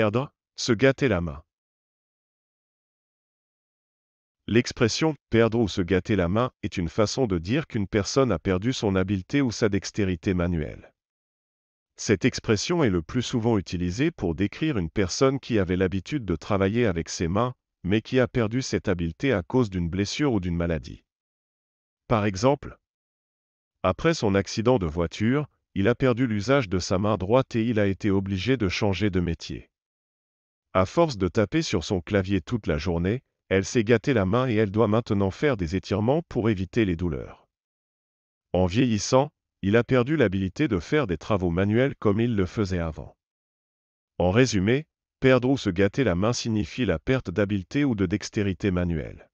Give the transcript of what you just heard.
perdre, se gâter la main. L'expression perdre ou se gâter la main est une façon de dire qu'une personne a perdu son habileté ou sa dextérité manuelle. Cette expression est le plus souvent utilisée pour décrire une personne qui avait l'habitude de travailler avec ses mains, mais qui a perdu cette habileté à cause d'une blessure ou d'une maladie. Par exemple, après son accident de voiture, il a perdu l'usage de sa main droite et il a été obligé de changer de métier. À force de taper sur son clavier toute la journée, elle s'est gâtée la main et elle doit maintenant faire des étirements pour éviter les douleurs. En vieillissant, il a perdu l'habilité de faire des travaux manuels comme il le faisait avant. En résumé, perdre ou se gâter la main signifie la perte d'habileté ou de dextérité manuelle.